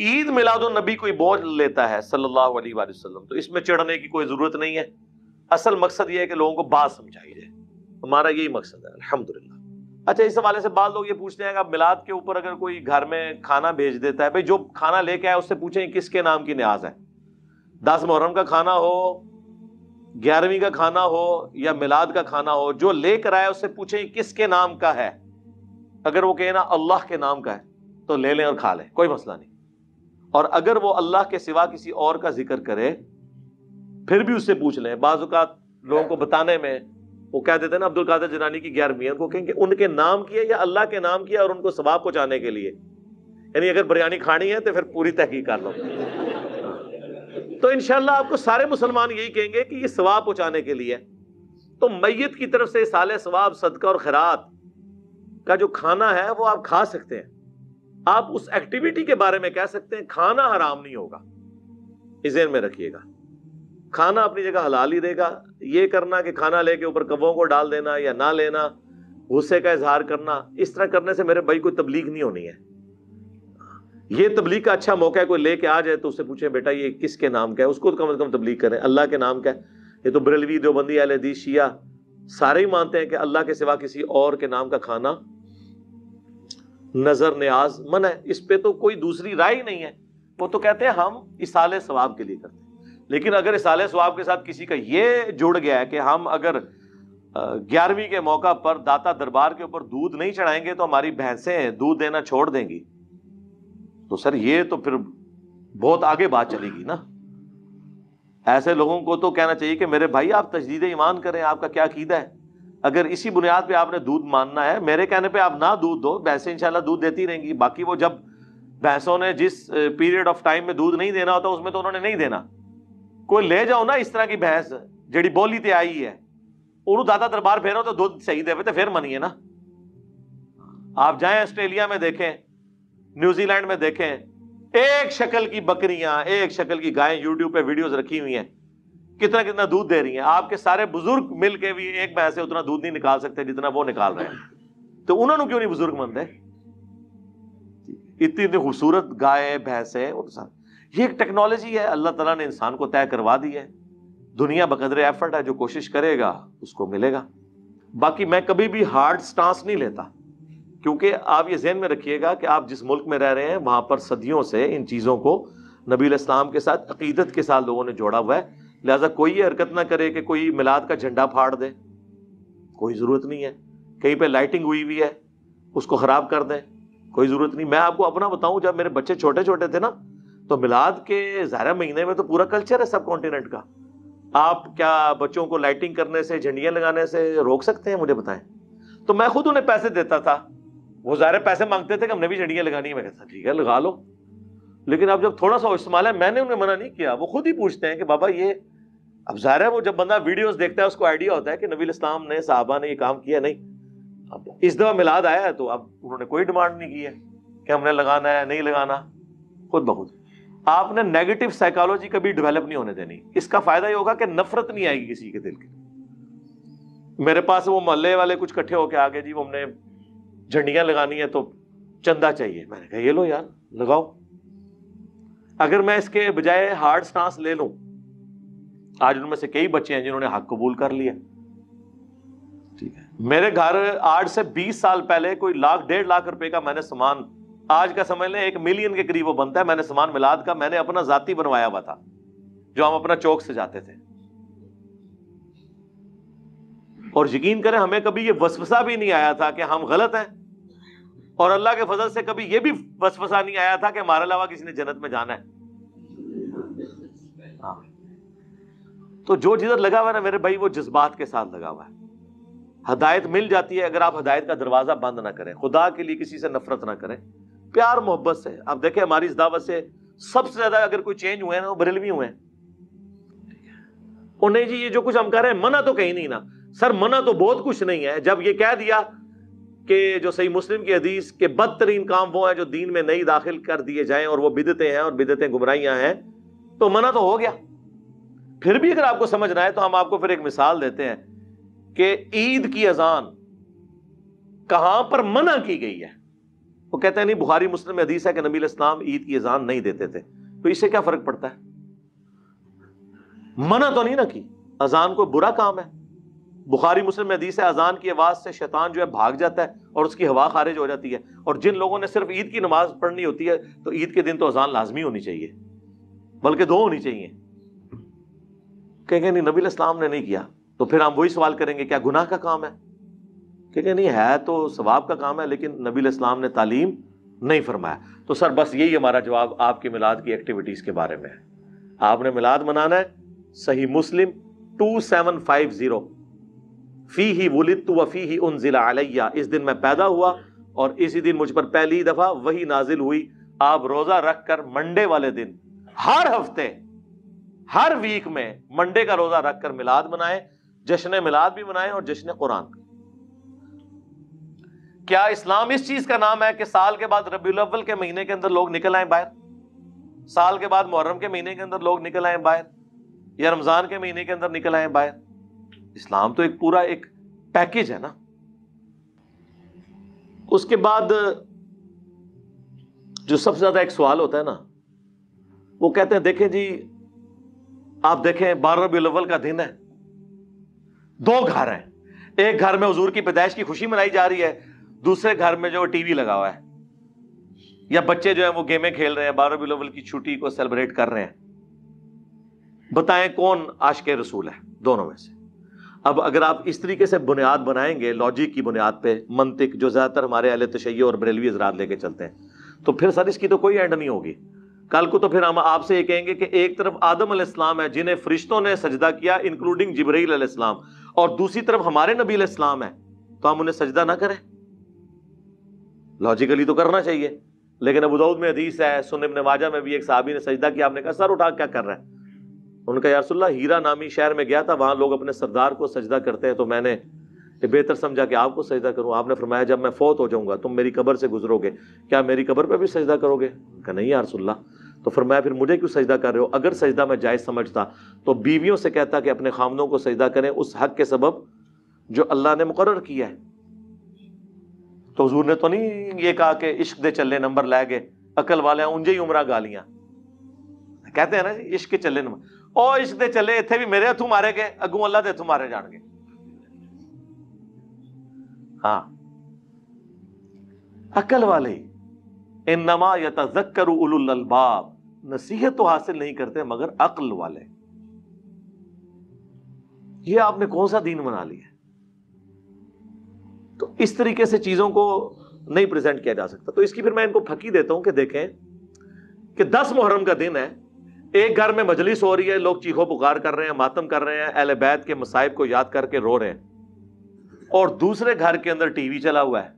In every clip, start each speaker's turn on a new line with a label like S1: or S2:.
S1: ईद नबी कोई बोझ लेता है सल्लल्लाहु अलैहि वसल्लम तो इसमें चढ़ने की कोई ज़रूरत नहीं है असल मकसद ये है कि लोगों को बात समझाई जाए हमारा यही मकसद है अल्हम्दुलिल्लाह अच्छा इस हवाले से बाद लोग ये पूछते हैं कि आप मिलाद के ऊपर अगर कोई घर में खाना भेज देता है भाई जो खाना लेके आए उससे पूछे किसके नाम की न्याज है दस मुहर्रम का खाना हो ग्यारहवीं का खाना हो या मिलाद का खाना हो जो लेकर आए उससे पूछे किसके नाम का है अगर वो कहे ना अल्लाह के नाम का है तो ले लें और खा लें कोई मसला नहीं और अगर वो अल्लाह के सिवा किसी और का जिक्र करे फिर भी उससे पूछ लें बाजुकात लोगों को बताने में वो कह देते हैं ना अब्दुल कादिर जनानी की ग्यारहवीं उनको कहेंगे उनके नाम की या अल्लाह के नाम की और उनको सवाब पहुंचाने के लिए यानी अगर बिरयानी खानी है तो फिर पूरी तहकीक कर लो तो इनशाला आपको सारे मुसलमान यही कहेंगे कि ये सवाब पहुंचाने के लिए तो मैत की तरफ से साल सवाब सदका और खैरात का जो खाना है वो आप खा सकते हैं आप उस एक्टिविटी के बारे में कह सकते हैं खाना हराम नहीं होगा इसेन में रखिएगा खाना अपनी जगह हलाल ही देगा ये करना कि खाना लेके ऊपर कबों को डाल देना या ना लेना गुस्से का इजहार करना इस तरह करने से मेरे भाई कोई तबलीग नहीं होनी है ये तबलीग का अच्छा मौका है कोई लेके आ जाए तो उससे पूछे बेटा ये किसके नाम का है उसको तो कम से कम तबलीग करें अल्लाह के नाम का है ये तो बरेलवी देवबंदी अलहदी शिया सारे ही मानते हैं कि अल्लाह के सिवा किसी और के नाम का खाना नजर न्याज मन है इस पे तो कोई दूसरी राय ही नहीं है वो तो कहते हैं हम इसाले स्वाब के लिए करते हैं लेकिन अगर इसाले स्वाब के साथ किसी का ये जुड़ गया है कि हम अगर ग्यारहवीं के मौका पर दाता दरबार के ऊपर दूध नहीं चढ़ाएंगे तो हमारी भैंसें दूध देना छोड़ देंगी तो सर ये तो फिर बहुत आगे बात चलेगी ना ऐसे लोगों को तो कहना चाहिए कि मेरे भाई आप तजदीद ईमान करें आपका क्या कीदा है अगर इसी बुनियाद पे आपने दूध मानना है मेरे कहने पे आप ना दूध दो भैंसें इंशाल्लाह दूध देती रहेंगी बाकी वो जब भैंसों ने जिस पीरियड ऑफ टाइम में दूध नहीं देना होता उसमें तो उन्होंने नहीं देना कोई ले जाओ ना इस तरह की भैंस जड़ी बोली ते आई है उन्होंने दादा दरबार फेरो तो दूध सही देवे तो फिर ਮੰਨੀਏ ना आप जाए ऑस्ट्रेलिया में देखें न्यूजीलैंड में देखें एक शक्ल की बकरियां एक शक्ल की गायें यूट्यूब पे वीडियोस रखी हुई हैं कितना कितना दूध दे रही है आपके सारे बुजुर्ग मिल के भी एक भैंस से उतना दूध नहीं निकाल सकते जितना वो निकाल रहे हैं तो उन्होंने क्यों नहीं बुजुर्ग बनते इतनी इतनी खूबसूरत गाय है और तो ये एक टेक्नोलॉजी है अल्लाह तला ने इंसान को तय करवा दी है दुनिया बकदरे एफर्ट है जो कोशिश करेगा उसको मिलेगा बाकी मैं कभी भी हार्ड स्टांस नहीं लेता क्योंकि आप ये जहन में रखिएगा कि आप जिस मुल्क में रह रहे हैं वहां पर सदियों से इन चीज़ों को नबी इस्लाम के साथ अकीदत के साथ लोगों ने जोड़ा हुआ है लिहाजा कोई ये हरकत ना करे कि कोई मिलाद का झंडा फाड़ दे कोई ज़रूरत नहीं है कहीं पे लाइटिंग हुई हुई है उसको ख़राब कर दें कोई ज़रूरत नहीं मैं आपको अपना बताऊं जब मेरे बच्चे छोटे छोटे थे ना तो मिलाद के ज़ारा महीने में तो पूरा कल्चर है सब कॉन्टिनेंट का आप क्या बच्चों को लाइटिंग करने से झंडियाँ लगाने से रोक सकते हैं मुझे बताएं तो मैं खुद उन्हें पैसे देता था वो ज़ाहिर पैसे मांगते थे कि हमने भी झंडियाँ लगानी है मैं कहता ठीक है लगा लो लेकिन अब जब थोड़ा सा इस्तेमाल है मैंने उन्हें मना नहीं किया वो खुद ही पूछते हैं कि बाबा ये अब जाहिर है वो जब बंदा वीडियोस देखता है उसको आइडिया होता है कि नबी इस्लाम ने साहबा ने ये काम किया नहीं अब इस दफा मिलाद आया है तो अब उन्होंने कोई डिमांड नहीं की है कि हमने लगाना है नहीं लगाना खुद ब खुद आपने नेगेटिव साइकोलॉजी कभी डेवलप नहीं होने देनी इसका फायदा ये होगा कि नफरत नहीं आएगी किसी के दिल की मेरे पास वो मोहल्ले वाले कुछ इकट्ठे होके आ गए जी वो हमने झंडियां लगानी है तो चंदा चाहिए मैंने कहा ये लो यार लगाओ अगर मैं इसके बजाय हार्ड स्टांस ले लूं आज उनमें से कई बच्चे हैं जिन्होंने हक कबूल कर लिया ठीक है मेरे घर आठ से बीस साल पहले कोई लाख डेढ़ लाख रुपए का मैंने सामान आज का समझ लें एक मिलियन के करीब वो बनता है मैंने सामान मिलाद का मैंने अपना जाति बनवाया हुआ था जो हम अपना चौक से जाते थे और यकीन करें हमें कभी ये वसवसा भी नहीं आया था कि हम गलत हैं और अल्लाह के फजल से कभी ये भी वसवसा नहीं आया था कि हमारे अलावा किसी ने जन्नत में जाना है तो जो जिधर लगा हुआ है ना मेरे भाई वो जज्बात के साथ लगा हुआ है हदायत मिल जाती है अगर आप हदायत का दरवाज़ा बंद ना करें खुदा के लिए किसी से नफरत ना करें प्यार मोहब्बत से आप देखें हमारी इस दावत से सबसे ज़्यादा अगर कोई चेंज हुए हैं ना वो बरेलवी हुए हैं नहीं जी ये जो कुछ हम कर रहे हैं मना तो कहीं नहीं ना सर मना तो बहुत कुछ नहीं है जब ये कह दिया कि जो सही मुस्लिम की हदीस के बदतरीन काम वो है जो दीन में नहीं दाखिल कर दिए जाए और वो बिदते हैं और बिदते गुमराइयां हैं तो मना तो हो गया फिर भी अगर आपको समझना है तो हम आपको फिर एक मिसाल देते हैं कि ईद की अजान कहां पर मना की गई है वो कहते हैं नहीं बुहारी मुस्लिम हदीस है कि नबी इस्लाम ईद की अजान नहीं देते थे तो इससे क्या फर्क पड़ता है मना तो नहीं ना की अजान कोई बुरा काम है बुखारी मुस्लिम हदीस है अजान की आवाज़ से शैतान जो है भाग जाता है और उसकी हवा खारिज हो जाती है और जिन लोगों ने सिर्फ ईद की नमाज पढ़नी होती है तो ईद के दिन तो अजान लाजमी होनी चाहिए बल्कि दो होनी चाहिए कहेंगे नहीं नबी इस्लाम ने नहीं किया तो फिर हम वही सवाल करेंगे क्या गुनाह का काम है कहेंगे नहीं है तो सवाब का काम है लेकिन नबी इस्लाम ने तालीम नहीं फरमाया तो सर बस यही हमारा जवाब आपकी मिलाद की एक्टिविटीज़ के बारे में है आपने मिलाद मनाना है सही मुस्लिम टू सेवन फाइव जीरो फी ही वलित व फी ही उन जिला अलैया इस दिन मैं पैदा हुआ और इसी दिन मुझ पर पहली दफ़ा वही नाजिल हुई आप रोज़ा रख कर मंडे वाले दिन हर हफ्ते हर वीक में मंडे का रोजा रखकर मिलाद मनाए जश्न मिलाद भी मनाए और जश्न कुरान का क्या इस्लाम इस चीज का नाम है कि साल के बाद रबील अव्वल के महीने के अंदर लोग निकल आए बाहर साल के बाद मुहर्रम के महीने के अंदर लोग निकल आए बाहर या रमज़ान के महीने के अंदर निकल आए बाहर इस्लाम तो एक पूरा एक पैकेज है ना उसके बाद जो सबसे ज़्यादा एक सवाल होता है ना वो कहते हैं देखें जी आप देखें बारह रबी अव्वल का दिन है दो घर हैं एक घर में हजूर की पैदाइश की खुशी मनाई जा रही है दूसरे घर में जो टीवी लगा हुआ है या बच्चे जो है वो गेमें खेल रहे हैं बारह रबी अव्वल की छुट्टी को सेलिब्रेट कर रहे हैं बताएं कौन आश के रसूल है दोनों में से अब अगर आप इस तरीके से बुनियाद बनाएंगे लॉजिक की बुनियाद पे मंतिक जो ज़्यादातर हमारे अल तशैय और बरेलवी हजरात लेके चलते हैं तो फिर सर इसकी तो कोई एंड नहीं होगी कल को तो फिर हम आपसे ये कहेंगे कि एक तरफ आदम अलैहिस्सलाम है जिन्हें फरिश्तों ने सजदा किया इंक्लूडिंग जबरील इस्लाम और दूसरी तरफ हमारे नबी अलैहिस्सलाम है तो हम उन्हें सजदा ना करें लॉजिकली तो करना चाहिए लेकिन अबू दाऊद में हदीस है सुन इब्न माजा में भी एक साहबी ने सजदा किया आपने कहा सर उठा क्या कर रहा है उनका यारसोल्ला हीरा नामी शहर में गया था वहां लोग अपने सरदार को सजदा करते हैं तो मैंने बेहतर समझा कि आपको सजदा करूँ आपने फरमाया जब मैं फौत हो जाऊंगा तुम मेरी कब्र से गुजरोगे क्या मेरी कब्र पर भी सजदा करोगे कहा नहीं यारसोल्ला तो फरमाया फिर मुझे क्यों सजदा कर रहे हो अगर सजदा मैं जायज़ समझता तो बीवियों से कहता कि अपने खामनों को सजदा करें उस हक के सबब जो अल्लाह ने मुकर किया है तो हजूर ने तो नहीं ये कहा कि इश्क दे चलने नंबर लै गए अकल वाले उंजे ही उमरा गालियां कहते हैं ना जी इश्क के चले नंबर ओ इश्क दे चले इतने भी मेरे हथू मारे गए अगू अल्लाह के हथू मारे गए हाँ अकल वाले इन नमा उलुल अलबाब नसीहत तो हासिल नहीं करते मगर अक्ल वाले ये आपने कौन सा दीन बना लिया तो इस तरीके से चीजों को नहीं प्रेजेंट किया जा सकता तो इसकी फिर मैं इनको फकी देता हूं कि देखें कि दस मुहर्रम का दिन है एक घर में मजलिस हो रही है लोग चीखों पुकार कर रहे हैं मातम कर रहे हैं अहल के मसाइब को याद करके रो रहे हैं और दूसरे घर के अंदर टीवी चला हुआ है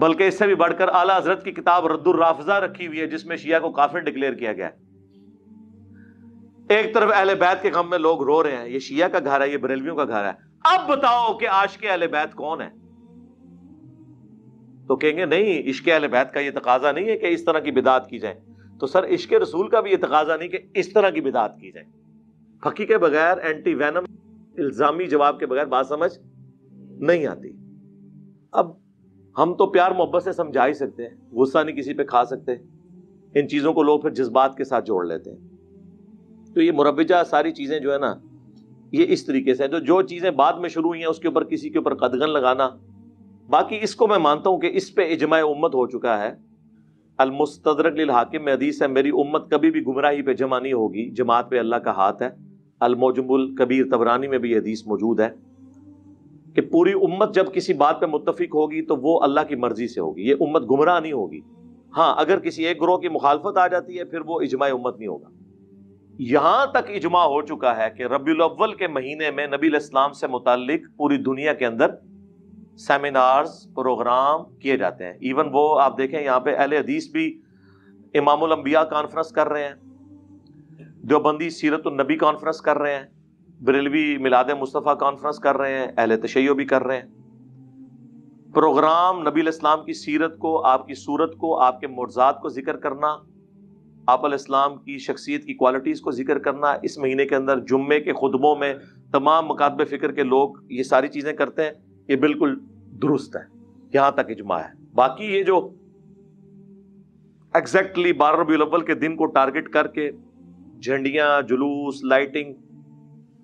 S1: बल्कि इससे भी बढ़कर आला हजरत की किताब रद्दुलराफजा रखी हुई है जिसमें शिया को काफिर डिक्लेयर किया गया है एक तरफ अहल बैत के गम में लोग रो रहे हैं ये शिया का घर है ये बरेलवियों का घर है अब बताओ कि आश के अहल बैत कौन है तो कहेंगे नहीं इश्क अहल बैत का ये तकाजा नहीं है कि इस तरह की बिदात की जाए तो सर इश्क रसूल का भी ये तकाजा नहीं कि इस तरह की बिदात की जाए फकी के बगैर एंटी वैनम इल्जामी जवाब के बगैर बात समझ नहीं आती अब हम तो प्यार मोहब्बत से समझा ही सकते हैं गुस्सा नहीं किसी पे खा सकते इन चीज़ों को लोग फिर जज्बात के साथ जोड़ लेते हैं तो ये मुरबजा सारी चीज़ें जो है ना ये इस तरीके से है तो जो चीज़ें बाद में शुरू हुई हैं उसके ऊपर किसी के ऊपर कदगन लगाना बाकी इसको मैं मानता हूँ कि इस पर इजमा उम्मत हो चुका है अलमुस्तरक हाकिम में हदीस है मेरी उम्मत कभी भी गुमराही पे जमा नहीं होगी जमात पे अल्लाह का हाथ है अलमोजमुल कबीर तबरानी में भी हदीस मौजूद है कि पूरी उम्मत जब किसी बात पे मुतफिक होगी तो वो अल्लाह की मर्जी से होगी ये उम्मत गुमराह नहीं होगी हाँ अगर किसी एक ग्रोह की मुखालफत आ जाती है फिर वो इजमा उम्मत नहीं होगा यहां तक इजमा हो चुका है कि रबीउल के महीने में नबी इस्लाम से मुतक पूरी दुनिया के अंदर सेमिनार्स प्रोग्राम किए जाते हैं इवन वो आप देखें यहाँ पे अहल हदीस भी इमाम अम्बिया कॉन्फ्रेंस कर रहे हैं देवबंदी सीरत नबी कॉन्फ्रेंस कर रहे हैं बरेलवी मिलाद मुस्तफ़ा कॉन्फ्रेंस कर रहे हैं अहल तशैयो भी कर रहे हैं प्रोग्राम नबी इस्लाम की सीरत को आपकी सूरत को आपके मुर्जात को जिक्र करना आप इस्लाम की शख्सियत की क्वालिटीज़ को जिक्र करना इस महीने के अंदर जुम्मे के खुतबों में तमाम मकदब फ़िक्र के लोग ये सारी चीज़ें करते हैं ये बिल्कुल दुरुस्त है यहाँ तक इजमा है बाकी ये जो एग्जैक्टली बारह रबी के दिन को टारगेट करके झंडियाँ जुलूस लाइटिंग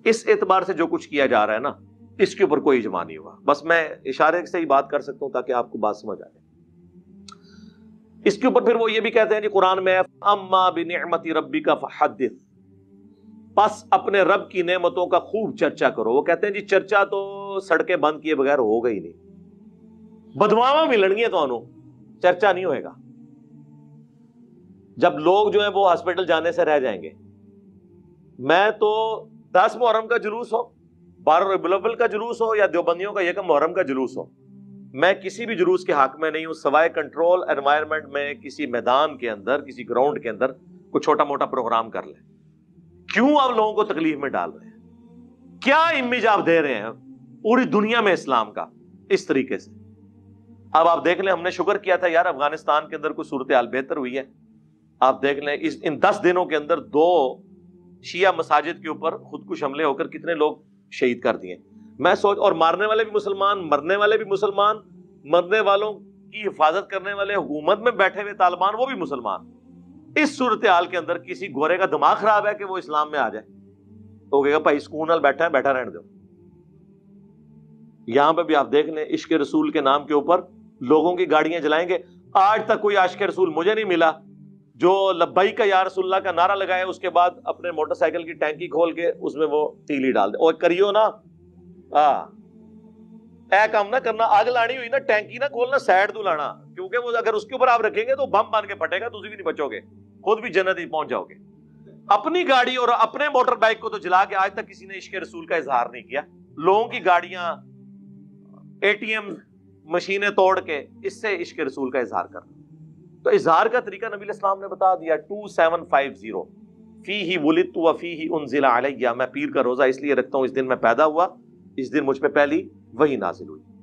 S1: इस एतबार से जो कुछ किया जा रहा है ना इसके ऊपर कोई जमा नहीं हुआ बस मैं इशारे से ही बात कर सकता हूं ताकि आपको बात समझ आ जाए इसके ऊपर फिर वो ये भी कहते हैं कि कुरान में अम्मा बिनमती रबी का फहद बस अपने रब की नेमतों का खूब चर्चा करो वो कहते हैं जी चर्चा तो सड़कें बंद किए बगैर हो गई नहीं बदमावा है तो चर्चा नहीं होएगा जब लोग जो है वो हॉस्पिटल जाने से रह जाएंगे मैं तो दस मुहर्रम का जुलूस हो बारह रबुलवल का जुलूस हो या देवबंदियों का यकम मुहर्रम का जुलूस हो मैं किसी भी जुलूस के हक में नहीं हूँ सवाए कंट्रोल एनवायरमेंट में किसी मैदान के अंदर किसी ग्राउंड के अंदर कोई छोटा मोटा प्रोग्राम कर ले क्यों आप लोगों को तकलीफ में डाल रहे हैं क्या इमेज आप दे रहे हैं पूरी दुनिया में इस्लाम का इस तरीके से अब आप देख लें हमने शुगर किया था यार अफगानिस्तान के अंदर कुछ सूरत हाल बेहतर हुई है आप देख लें इस इन दस दिनों के अंदर दो शिया मसाजिद के ऊपर खुदकुश हमले होकर कितने लोग शहीद कर दिए मैं सोच और मारने वाले भी मुसलमान मरने वाले भी मुसलमान मरने वालों की हिफाजत करने वाले हुकूमत में बैठे हुए तालिबान वो भी मुसलमान इस सूरत हाल के अंदर किसी गोरे का दिमाग खराब है कि वो इस्लाम में आ जाए तो कहेगा भाई सुकून बैठा है बैठा रहने दो यहां पर भी आप देख लें इश्क रसूल के नाम के ऊपर लोगों की गाड़ियां जलाएंगे आज तक कोई आश्क रसूल मुझे नहीं मिला जो लब्बाई का यार रसुल्ला का नारा लगाए उसके बाद अपने मोटरसाइकिल की टैंकी खोल के उसमें वो तीली डाल दे और करियो ना आ हाँ। ऐ काम ना करना आग लानी हुई ना टैंकी ना खोलना साइड तू लाना क्योंकि वो अगर उसके ऊपर आप रखेंगे तो बम बांध के फटेगा तुझे भी नहीं बचोगे खुद भी जन्नत ही पहुंच जाओगे अपनी गाड़ी और अपने मोटर बाइक को तो जला के आज तक किसी ने इश्क रसूल का इजहार नहीं किया लोगों की गाड़ियां एटीएम मशीनें तोड़ के इससे इश्क रसूल का इजहार करना तो इजहार का तरीका नबी इस्लाम ने बता दिया टू सेवन फाइव जीरो फ़ी ही वलित व फ़ी ही उन ज़िला मैं पीर का रोज़ा इसलिए रखता हूँ इस दिन मैं पैदा हुआ इस दिन मुझ पर पहली वही नाजिल हुई